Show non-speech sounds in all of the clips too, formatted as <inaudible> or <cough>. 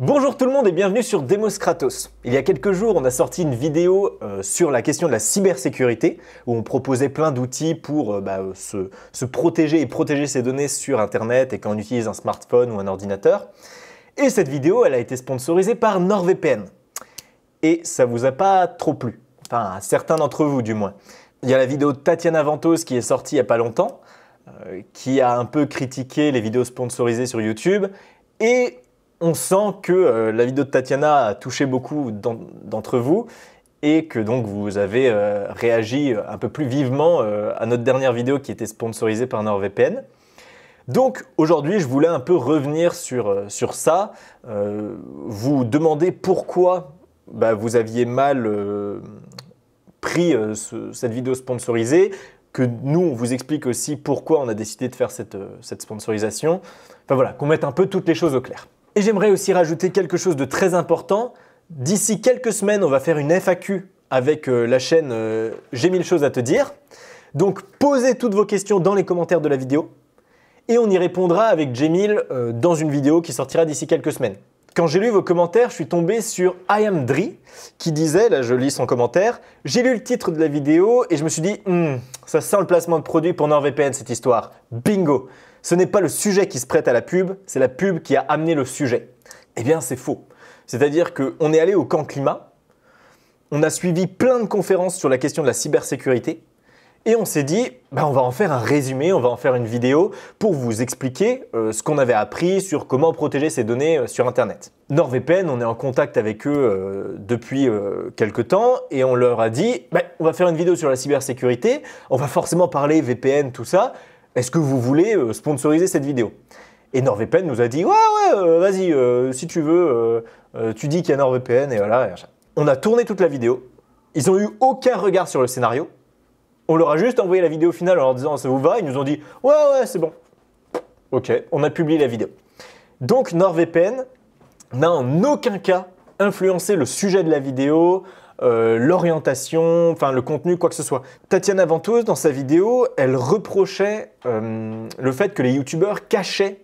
Bonjour tout le monde et bienvenue sur Demos Kratos. Il y a quelques jours, on a sorti une vidéo euh, sur la question de la cybersécurité, où on proposait plein d'outils pour euh, bah, euh, se, protéger et protéger ses données sur Internet et quand on utilise un smartphone ou un ordinateur. Et cette vidéo, elle a été sponsorisée par NordVPN. Et ça vous a pas trop plu, enfin certains d'entre vous du moins. Il y a la vidéo de Tatiana Ventos qui est sortie il n'y a pas longtemps, qui a un peu critiqué les vidéos sponsorisées sur YouTube, et on sent que euh, la vidéo de Tatiana a touché beaucoup d'entre vous et que donc vous avez euh, réagi euh, un peu plus vivement à notre dernière vidéo qui était sponsorisée par NordVPN. Donc aujourd'hui, je voulais un peu revenir sur, ça, vous demander pourquoi bah, vous aviez mal pris cette vidéo sponsorisée, que nous, on vous explique aussi pourquoi on a décidé de faire cette, cette sponsorisation. Enfin voilà, qu'on mette un peu toutes les choses au clair. Et j'aimerais aussi rajouter quelque chose de très important. D'ici quelques semaines, on va faire une FAQ avec euh, la chaîne euh, J'ai mille choses à te dire. Donc posez toutes vos questions dans les commentaires de la vidéo et on y répondra avec Jemil euh, dans une vidéo qui sortira d'ici quelques semaines. Quand j'ai lu vos commentaires, je suis tombé sur I am qui disait, là je lis son commentaire, j'ai lu le titre de la vidéo et je me suis dit, hmm, ça sent le placement de produit pour NordVPN cette histoire. Bingo ce n'est pas le sujet qui se prête à la pub, c'est la pub qui a amené le sujet. Eh bien, c'est faux. C'est-à-dire qu'on est allé au camp climat, on a suivi plein de conférences sur la question de la cybersécurité, et on s'est dit, bah, on va en faire un résumé, on va en faire une vidéo pour vous expliquer euh, ce qu'on avait appris sur comment protéger ces données euh, sur Internet. NordVPN, on est en contact avec eux euh, depuis quelques temps et on leur a dit, bah, on va faire une vidéo sur la cybersécurité, on va forcément parler VPN, tout ça, est-ce que vous voulez euh, sponsoriser cette vidéo Et NordVPN nous a dit Ouais, ouais, euh, vas-y, euh, si tu veux, tu dis qu'il y a NordVPN et voilà. On a tourné toute la vidéo. Ils n'ont eu aucun regard sur le scénario. On leur a juste envoyé la vidéo finale en leur disant Ça vous va Ils nous ont dit Ouais, ouais, c'est bon. Ok, on a publié la vidéo. Donc NordVPN n'a en aucun cas influencé le sujet de la vidéo, euh, l'orientation, enfin le contenu, quoi que ce soit. Tatiana Ventouse, dans sa vidéo, elle reprochait euh, le fait que les youtubeurs cachaient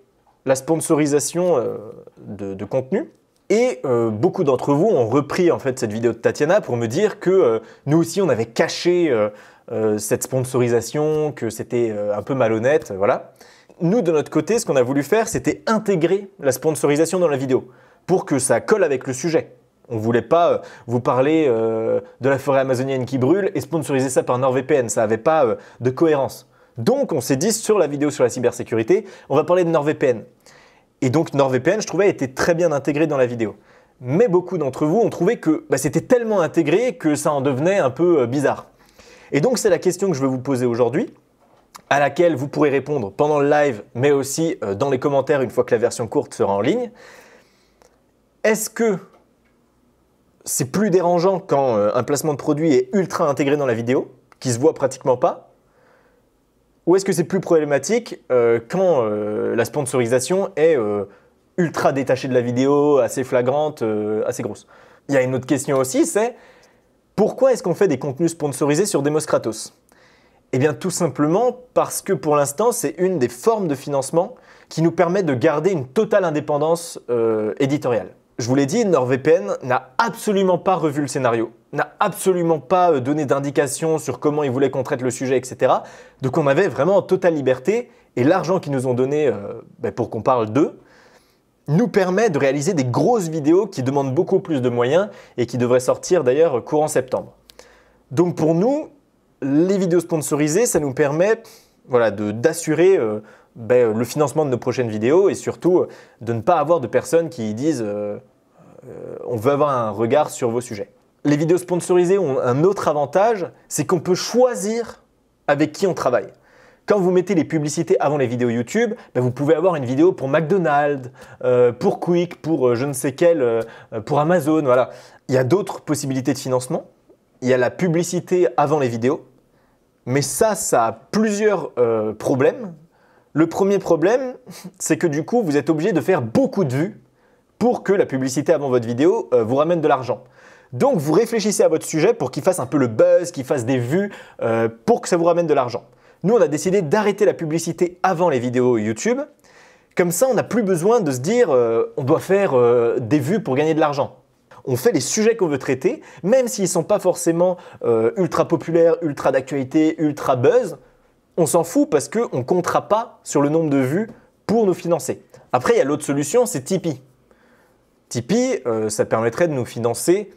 la sponsorisation euh, de, de, contenu. Et beaucoup d'entre vous ont repris en fait cette vidéo de Tatiana pour me dire que nous aussi on avait caché cette sponsorisation, que c'était un peu malhonnête, voilà. Nous de notre côté, ce qu'on a voulu faire, c'était intégrer la sponsorisation dans la vidéo pour que ça colle avec le sujet. On ne voulait pas euh, vous parler euh, de la forêt amazonienne qui brûle et sponsoriser ça par NordVPN. Ça n'avait pas euh, de cohérence. Donc, on s'est dit sur la vidéo sur la cybersécurité, on va parler de NordVPN. Et donc, NordVPN, je trouvais, était très bien intégré dans la vidéo. Mais beaucoup d'entre vous ont trouvé que bah, c'était tellement intégré que ça en devenait un peu bizarre. Et donc, c'est la question que je vais vous poser aujourd'hui à laquelle vous pourrez répondre pendant le live, mais aussi dans les commentaires une fois que la version courte sera en ligne. Est-ce que c'est plus dérangeant quand euh, un placement de produit est ultra intégré dans la vidéo, qui se voit pratiquement pas Ou est-ce que c'est plus problématique euh, quand euh, la sponsorisation est ultra détachée de la vidéo, assez flagrante, assez grosse Il y a une autre question aussi, c'est pourquoi est-ce qu'on fait des contenus sponsorisés sur Demos Kratos Eh bien tout simplement parce que pour l'instant c'est une des formes de financement qui nous permet de garder une totale indépendance éditoriale. Je vous l'ai dit, NordVPN n'a absolument pas revu le scénario, n'a absolument pas euh, donné d'indications sur comment ils voulaient qu'on traite le sujet, etc. Donc on avait vraiment totale liberté et l'argent qu'ils nous ont donné euh, ben, pour qu'on parle d'eux nous permet de réaliser des grosses vidéos qui demandent beaucoup plus de moyens et qui devraient sortir d'ailleurs courant septembre. Donc pour nous, les vidéos sponsorisées, ça nous permet voilà, d'assurer euh, ben, euh, le financement de nos prochaines vidéos et surtout euh, de ne pas avoir de personnes qui disent euh, on veut avoir un regard sur vos sujets. Les vidéos sponsorisées ont un autre avantage, c'est qu'on peut choisir avec qui on travaille. Quand vous mettez les publicités avant les vidéos YouTube, ben, vous pouvez avoir une vidéo pour McDonald's, pour Quick, pour je ne sais quelle, pour Amazon, voilà. Il y a d'autres possibilités de financement. Il y a la publicité avant les vidéos. Mais ça, ça a plusieurs problèmes le premier problème, c'est que du coup, vous êtes obligé de faire beaucoup de vues pour que la publicité avant votre vidéo euh, vous ramène de l'argent. Donc, vous réfléchissez à votre sujet pour qu'il fasse un peu le buzz, qu'il fasse des vues, euh, pour que ça vous ramène de l'argent. Nous, on a décidé d'arrêter la publicité avant les vidéos YouTube. Comme ça, on n'a plus besoin de se dire euh, on doit faire des vues pour gagner de l'argent on fait les sujets qu'on veut traiter, même s'ils ne sont pas forcément ultra populaires, ultra d'actualité, ultra buzz, on s'en fout parce qu'on ne comptera pas sur le nombre de vues pour nous financer. Après, il y a l'autre solution, c'est Tipeee. Tipeee, euh, ça permettrait de nous financer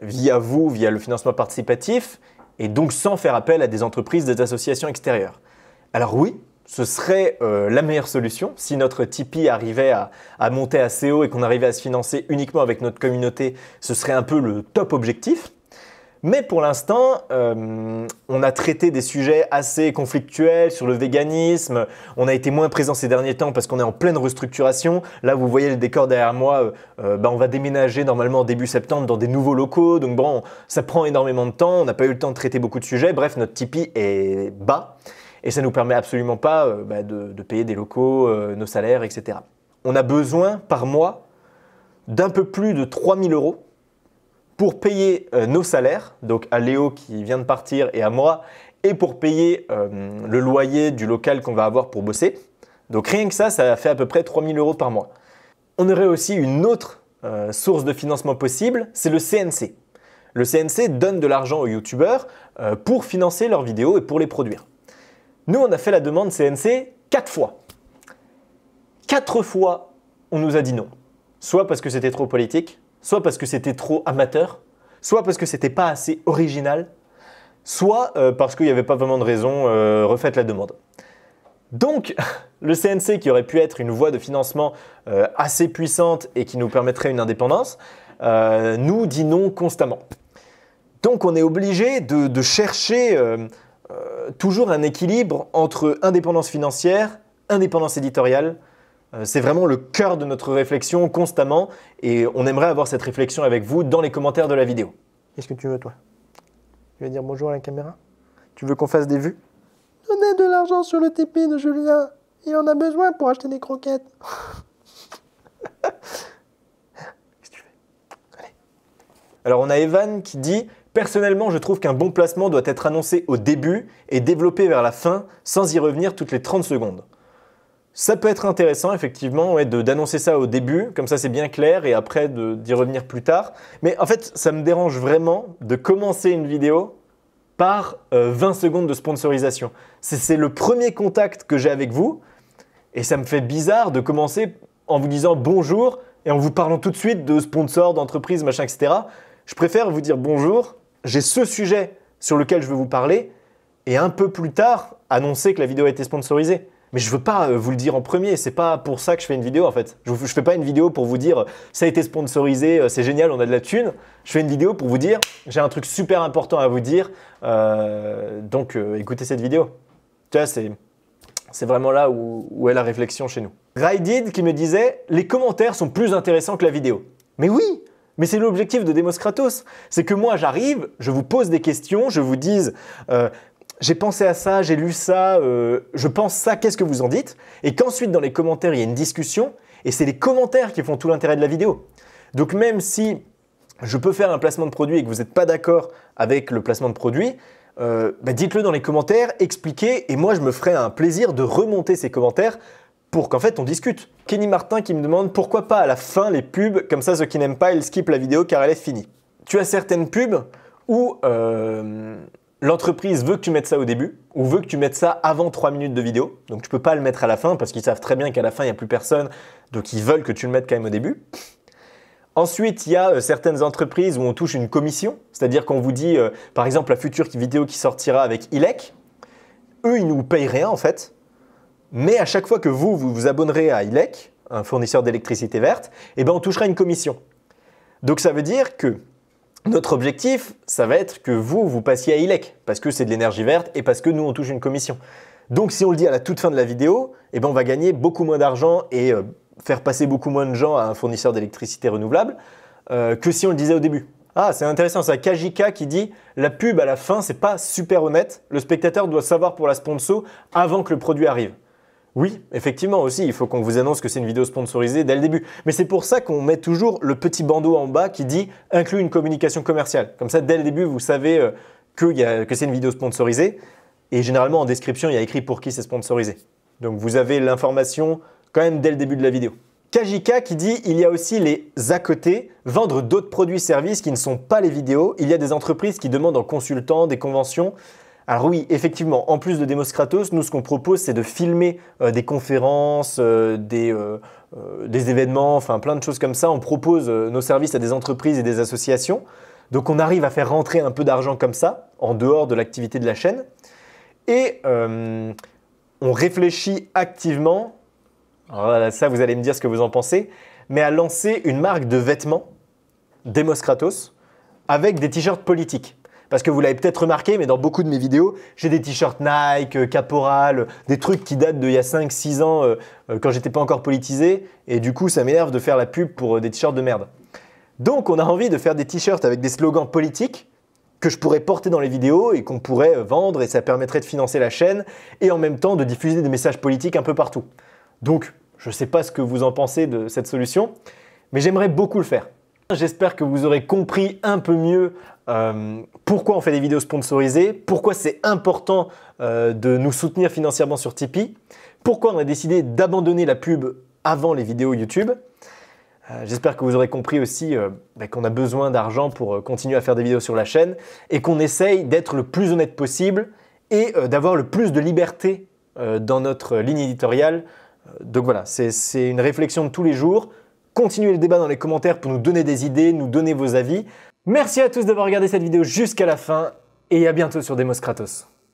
via vous, via le financement participatif, et donc sans faire appel à des entreprises, des associations extérieures. Alors oui, ce serait euh, la meilleure solution si notre Tipeee arrivait à, à monter assez haut et qu'on arrivait à se financer uniquement avec notre communauté, ce serait un peu le top objectif. Mais pour l'instant, euh, on a traité des sujets assez conflictuels sur le véganisme. On a été moins présent ces derniers temps parce qu'on est en pleine restructuration. Là, vous voyez le décor derrière moi. Euh, euh, ben, on va déménager normalement début septembre dans des nouveaux locaux. Donc bon, ça prend énormément de temps. On n'a pas eu le temps de traiter beaucoup de sujets. Bref, notre Tipeee est bas et ça nous permet absolument pas ben, de, de, payer des locaux, nos salaires, etc. On a besoin par mois d'un peu plus de 3000 euros pour payer euh, nos salaires, donc à Léo qui vient de partir et à moi, et pour payer euh, le loyer du local qu'on va avoir pour bosser. Donc rien que ça, ça fait à peu près 3000 euros par mois. On aurait aussi une autre euh, source de financement possible, c'est le CNC. Le CNC donne de l'argent aux youtubeurs pour financer leurs vidéos et pour les produire. Nous, on a fait la demande CNC quatre fois. quatre fois, on nous a dit non. Soit parce que c'était trop politique, soit parce que c'était trop amateur, soit parce que c'était pas assez original, soit euh, parce qu'il n'y avait pas vraiment de raison, euh, refaites la demande. Donc, <laughs> le CNC qui aurait pu être une voie de financement euh, assez puissante et qui nous permettrait une indépendance, nous dit non constamment. Donc, on est obligé de chercher toujours un équilibre entre indépendance financière, indépendance éditoriale, euh, c'est vraiment le cœur de notre réflexion constamment et on aimerait avoir cette réflexion avec vous dans les commentaires de la vidéo. Qu'est-ce que tu veux toi Tu veux dire bonjour à la caméra Tu veux qu'on fasse des vues Donnez de l'argent sur le TP de Julien. Il en a besoin pour acheter des croquettes. <laughs> Qu'est-ce que tu fais Allez. Alors on a Evan qui dit Personnellement, je trouve qu'un bon placement doit être annoncé au début et développé vers la fin sans y revenir toutes les 30 secondes. Ça peut être intéressant, effectivement, d'annoncer ça au début, comme ça c'est bien clair, et après d'y revenir plus tard. Mais en fait, ça me dérange vraiment de commencer une vidéo par 20 euh, secondes de sponsorisation. C'est le premier contact que j'ai avec vous, et ça me fait bizarre de commencer en vous disant bonjour et en vous parlant tout de suite de sponsors, d'entreprises, machin, etc. Je préfère vous dire bonjour, j'ai ce sujet sur lequel je veux vous parler, et un peu plus tard, annoncer que la vidéo a été sponsorisée mais je veux pas euh, vous le dire en premier. C'est pas pour ça que je fais une vidéo en fait. Je, je fais pas une vidéo pour vous dire euh, ça a été sponsorisé, euh, c'est génial, on a de la thune. Je fais une vidéo pour vous dire j'ai un truc super important à vous dire. donc écoutez cette vidéo. Tu vois, c'est c'est vraiment là où, est la réflexion chez nous. Raidid qui me disait les commentaires sont plus intéressants que la vidéo. Mais oui, mais c'est l'objectif de Demos Kratos. C'est que moi, j'arrive, je vous pose des questions, je vous dise j'ai pensé à ça, j'ai lu ça, euh, je pense ça, qu'est-ce que vous en dites Et qu'ensuite, dans les commentaires, il y a une discussion, et c'est les commentaires qui font tout l'intérêt de la vidéo. Donc même si je peux faire un placement de produit et que vous n'êtes pas d'accord avec le placement de produit, euh, bah, dites-le dans les commentaires, expliquez, et moi je me ferai un plaisir de remonter ces commentaires pour qu'en fait on discute. Kenny Martin qui me demande pourquoi pas à la fin les pubs, comme ça ceux qui n'aiment pas, ils skippent la vidéo car elle est finie. Tu as certaines pubs où... Euh, l'entreprise veut que tu mettes ça au début ou veut que tu mettes ça avant 3 minutes de vidéo. Donc tu ne peux pas le mettre à la fin parce qu'ils savent très bien qu'à la fin, il n'y a plus personne. Donc ils veulent que tu le mettes quand même au début. Ensuite, il y a euh, certaines entreprises où on touche une commission, c'est-à-dire qu'on vous dit, euh, par exemple, la future vidéo qui sortira avec ILEC, eux, ils nous payent rien en fait, mais à chaque fois que vous, vous vous abonnerez à ILEC, un fournisseur d'électricité verte, eh ben, on touchera une commission. Donc ça veut dire que notre objectif, ça va être que vous, vous passiez à ILEC, parce que c'est de l'énergie verte et parce que nous, on touche une commission. Donc si on le dit à la toute fin de la vidéo, eh ben, on va gagner beaucoup moins d'argent et euh, faire passer beaucoup moins de gens à un fournisseur d'électricité renouvelable euh, que si on le disait au début. Ah, c'est intéressant, c'est Kajika qui dit la pub à la fin, c'est pas super honnête. Le spectateur doit savoir pour la sponsor avant que le produit arrive. Oui, effectivement aussi, il faut qu'on vous annonce que c'est une vidéo sponsorisée dès le début. Mais c'est pour ça qu'on met toujours le petit bandeau en bas qui dit inclut une communication commerciale. Comme ça, dès le début, vous savez euh, que, c'est une vidéo sponsorisée. Et généralement, en description, il y a écrit pour qui c'est sponsorisé. Donc vous avez l'information quand même dès le début de la vidéo. Kajika qui dit il y a aussi les à côté, vendre d'autres produits services qui ne sont pas les vidéos. Il y a des entreprises qui demandent en consultant des conventions alors oui, effectivement, en plus de Demos Kratos, nous ce qu'on propose c'est de filmer euh, des conférences, euh, euh, des, événements, enfin plein de choses comme ça. On propose nos services à des entreprises et des associations. Donc on arrive à faire rentrer un peu d'argent comme ça, en dehors de l'activité de la chaîne. Et on réfléchit activement, ça vous allez me dire ce que vous en pensez, mais à lancer une marque de vêtements, Demos Kratos, avec des t-shirts politiques. Parce que vous l'avez peut-être remarqué, mais dans beaucoup de mes vidéos, j'ai des t-shirts Nike, euh, Caporal, euh, des trucs qui datent d'il y a 5-6 ans euh, quand j'étais pas encore politisé. Et du coup, ça m'énerve de faire la pub pour des t-shirts de merde. Donc, on a envie de faire des t-shirts avec des slogans politiques que je pourrais porter dans les vidéos et qu'on pourrait vendre et ça permettrait de financer la chaîne et en même temps de diffuser des messages politiques un peu partout. Donc, je ne sais pas ce que vous en pensez de cette solution, mais j'aimerais beaucoup le faire. J'espère que vous aurez compris un peu mieux euh, pourquoi on fait des vidéos sponsorisées, pourquoi c'est important euh, de nous soutenir financièrement sur Tipeee, pourquoi on a décidé d'abandonner la pub avant les vidéos YouTube. Euh, j'espère que vous aurez compris aussi bah, qu'on a besoin d'argent pour continuer à faire des vidéos sur la chaîne et qu'on essaye d'être le plus honnête possible et d'avoir le plus de liberté dans notre ligne éditoriale. donc voilà, c'est une réflexion de tous les jours. Continuez le débat dans les commentaires pour nous donner des idées, nous donner vos avis. Merci à tous d'avoir regardé cette vidéo jusqu'à la fin et à bientôt sur Demos Kratos.